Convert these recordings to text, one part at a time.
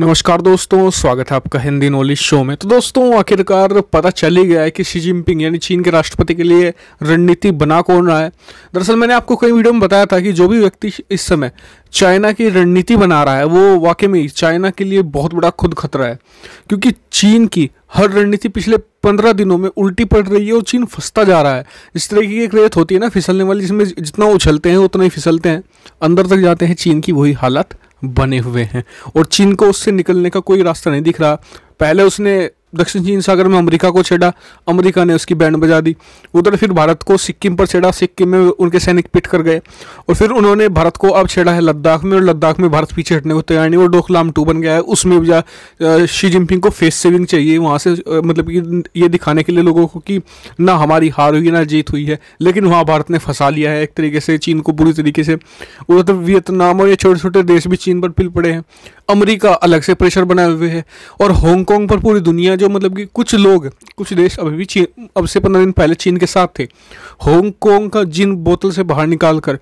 नमस्कार दोस्तों स्वागत है आपका हिंदी नॉलेज शो में तो दोस्तों आखिरकार पता चल ही गया है कि शी जिनपिंग यानी चीन के राष्ट्रपति के लिए रणनीति बना कौन रहा है दरअसल मैंने आपको कई वीडियो में बताया था कि जो भी व्यक्ति इस समय चाइना की रणनीति बना रहा है वो वाकई में चाइना के लिए बहुत बड़ा खुद खतरा है क्योंकि चीन की हर रणनीति पिछले पंद्रह दिनों में उल्टी पड़ रही है और चीन फंसता जा रहा है इस तरह की एक रेत होती है ना फिसलने वाली जिसमें जितना उछलते हैं उतना ही फिसलते हैं अंदर तक जाते हैं चीन की वही हालत बने हुए हैं और चीन को उससे निकलने का कोई रास्ता नहीं दिख रहा पहले उसने दक्षिण चीन सागर में अमेरिका को छेड़ा अमेरिका ने उसकी बैंड बजा दी उधर फिर भारत को सिक्किम पर छेड़ा सिक्किम में उनके सैनिक पिट कर गए और फिर उन्होंने भारत को अब छेड़ा है लद्दाख में और लद्दाख में भारत पीछे हटने को तैयार नहीं और डोकलाम टू बन गया है उसमें भी शी जिनपिंग को फेस सेविंग चाहिए वहाँ से मतलब कि ये दिखाने के लिए लोगों को कि ना हमारी हार हुई ना जीत हुई है लेकिन वहाँ भारत ने फंसा लिया है एक तरीके से चीन को बुरी तरीके से उधर तो वियतनाम और ये छोटे छोटे देश भी चीन पर पिल पड़े हैं अमरीका अलग से प्रेशर बनाए हुए है और हांगकॉन्ग पर पूरी दुनिया जो मतलब कि कुछ लोग कुछ देश अभी भी चीन अब से पंद्रह दिन पहले चीन के साथ थे हांगकॉन्ग का जिन बोतल से बाहर निकाल कर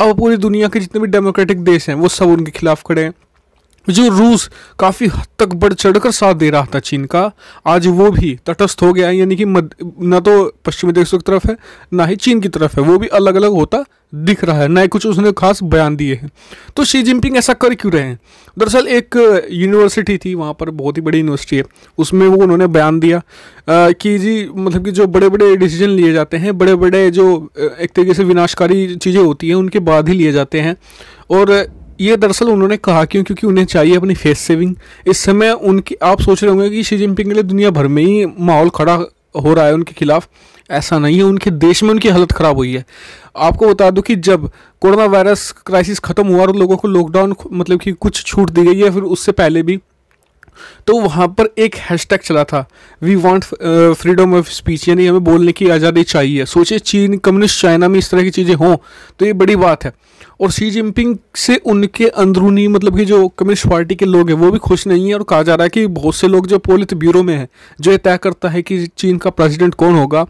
अब पूरी दुनिया के जितने भी डेमोक्रेटिक देश हैं वो सब उनके खिलाफ खड़े हैं जो रूस काफ़ी हद तक बढ़ चढ़कर साथ दे रहा था चीन का आज वो भी तटस्थ हो गया यानी कि मद ना तो पश्चिमी देशों की तरफ है ना ही चीन की तरफ है वो भी अलग अलग होता दिख रहा है ना कुछ उसने खास बयान दिए हैं तो शी जिनपिंग ऐसा कर क्यों रहे हैं दरअसल एक यूनिवर्सिटी थी वहाँ पर बहुत ही बड़ी यूनिवर्सिटी है उसमें वो उन्होंने बयान दिया आ, कि जी मतलब कि जो बड़े बड़े डिसीजन लिए जाते हैं बड़े बड़े जो एक तरीके से विनाशकारी चीज़ें होती हैं उनके बाद ही लिए जाते हैं और ये दरअसल उन्होंने कहा क्यों क्योंकि उन्हें चाहिए अपनी फेस सेविंग इस समय उनकी आप सोच रहे होंगे कि शी जिनपिंग के लिए दुनिया भर में ही माहौल खड़ा हो रहा है उनके खिलाफ ऐसा नहीं है उनके देश में उनकी हालत ख़राब हुई है आपको बता दूं कि जब कोरोना वायरस क्राइसिस ख़त्म हुआ और लोगों को लॉकडाउन मतलब कि कुछ छूट दी गई है फिर उससे पहले भी तो वहाँ पर एक हैशटैग चला था we want freedom of speech यानी हमें बोलने की आज़ादी चाहिए सोचिए चीन कम्युनिस्ट चाइना में इस तरह की चीज़ें हों तो ये बड़ी बात है और सी जिनपिंग से उनके अंदरूनी मतलब कि जो कम्युनिस्ट पार्टी के लोग हैं वो भी खुश नहीं है और कहा जा रहा है कि बहुत से लोग जो पोलित ब्यूरो में हैं जो ये तय करता है कि चीन का प्रेसिडेंट कौन होगा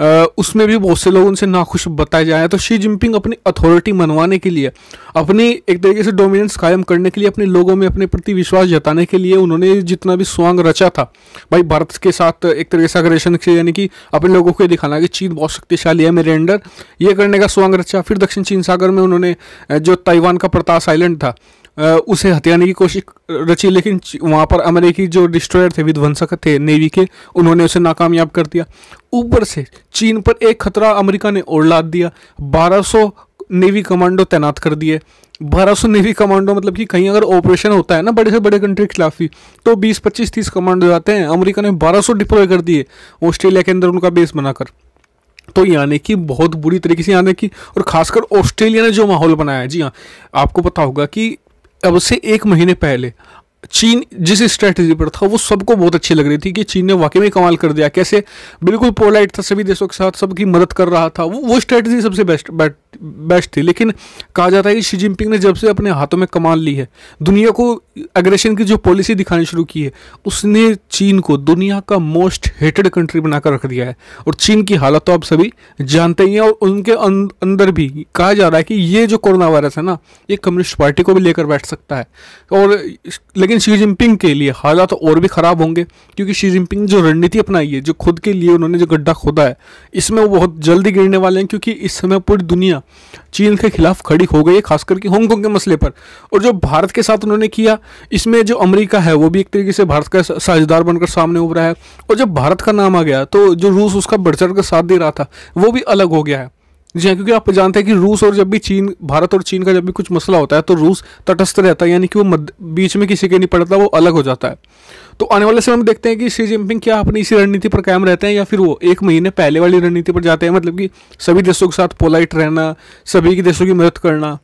आ, उसमें भी बहुत से लोग उनसे नाखुश बताए जाए तो शी जिनपिंग अपनी अथॉरिटी मनवाने के लिए अपनी एक तरीके से डोमिनेंस कायम करने के लिए अपने लोगों में अपने प्रति विश्वास जताने के लिए उन्होंने उन्होंने जितना भी स्वांग रचा था भाई भारत के साथ एक तरीके से अग्रेशन से यानी कि अपने लोगों को दिखाना कि चीन बहुत शक्तिशाली है मेरे अंडर ये करने का स्वांग रचा फिर दक्षिण चीन सागर में उन्होंने जो ताइवान का प्रतास आइलैंड था उसे हथियाने की कोशिश रची लेकिन वहाँ पर अमेरिकी जो डिस्ट्रॉयर थे विध्वंसक थे नेवी के उन्होंने उसे नाकामयाब कर दिया ऊपर से चीन पर एक खतरा अमेरिका ने और लाद दिया 1200 नेवी कमांडो तैनात कर दिए बारह सौ नेवी कमांडो मतलब कि कहीं अगर ऑपरेशन होता है ना बड़े से बड़े कंट्री के खिलाफ भी तो बीस पच्चीस तीस कमांडो जाते हैं अमेरिका ने बारह सौ डिप्लॉय कर दिए ऑस्ट्रेलिया के अंदर उनका बेस बनाकर तो यानी कि बहुत बुरी तरीके से यानी कि और खासकर ऑस्ट्रेलिया ने जो माहौल बनाया है जी हाँ आपको पता होगा कि अब से एक महीने पहले चीन जिस स्ट्रेटजी पर था वो सबको बहुत अच्छी लग रही थी कि चीन ने वाकई में कमाल कर दिया कैसे बिल्कुल पोलाइट था सभी देशों के साथ सबकी मदद कर रहा था वो वो स्ट्रेटजी सबसे बेस्ट बेस्ट थी लेकिन कहा जाता है कि शी जिनपिंग ने जब से अपने हाथों में कमाल ली है दुनिया को एग्रेशन की जो पॉलिसी दिखानी शुरू की है उसने चीन को दुनिया का मोस्ट हेटेड कंट्री बनाकर रख दिया है और चीन की हालत तो आप सभी जानते ही हैं और उनके अं-, अंदर भी कहा जा रहा है कि ये जो कोरोना वायरस है ना ये कम्युनिस्ट पार्टी को भी लेकर बैठ सकता है और लेकिन शी जिनपिंग के लिए हालात और भी ख़राब होंगे क्योंकि शी जिनपिंग जो रणनीति अपनाई है जो खुद के लिए उन्होंने जो गड्ढा खोदा है इसमें वो बहुत जल्दी गिरने वाले हैं क्योंकि इस समय पूरी दुनिया चीन के खिलाफ खड़ी हो गई है खासकर के हांगकॉन्ग के मसले पर और जो भारत के साथ उन्होंने किया इसमें जो अमरीका है वो भी एक तरीके से भारत का साझेदार बनकर सामने उभरा है और जब भारत का नाम आ गया तो जो रूस उसका बढ़ चढ़ कर साथ दे रहा था वो भी अलग हो गया है जी हाँ क्योंकि आप जानते हैं कि रूस और जब भी चीन भारत और चीन का जब भी कुछ मसला होता है तो रूस तटस्थ रहता है यानी कि वो मद, बीच में किसी के नहीं पड़ता वो अलग हो जाता है तो आने वाले समय में देखते हैं कि शी जिनपिंग क्या अपनी इसी रणनीति पर कायम रहते हैं या फिर वो एक महीने पहले वाली रणनीति पर जाते हैं मतलब कि सभी देशों के साथ पोलाइट रहना सभी के देशों की मदद करना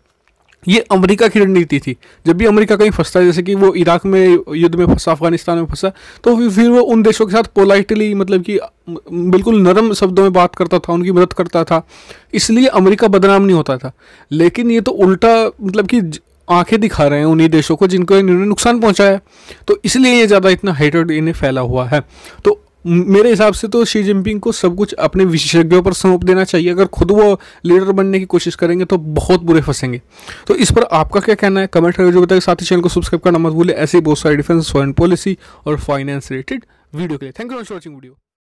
ये अमेरिका की रणनीति थी जब भी अमेरिका कहीं फंसता है जैसे कि वो इराक में युद्ध में फंसा अफगानिस्तान में फंसा तो फिर वो उन देशों के साथ पोलाइटली मतलब कि बिल्कुल नरम शब्दों में बात करता था उनकी मदद करता था इसलिए अमेरिका बदनाम नहीं होता था लेकिन ये तो उल्टा मतलब कि आंखें दिखा रहे हैं उन्हीं देशों को जिनको इन्होंने नुकसान पहुंचाया तो इसलिए ये ज़्यादा इतना हेटेड इन्हें फैला हुआ है तो मेरे हिसाब से तो शी जिनपिंग को सब कुछ अपने विशेषज्ञों पर सौंप देना चाहिए अगर खुद वो लीडर बनने की कोशिश करेंगे तो बहुत बुरे फंसेंगे तो इस पर आपका क्या कहना है कमेंट करके जो बताइए साथ ही चैनल को सब्सक्राइब करना मत भूलें ऐसे ही बहुत सारे डिफेंस फॉरन पॉलिसी और फाइनेंस रिलेटेड वीडियो के लिए thank you for watching video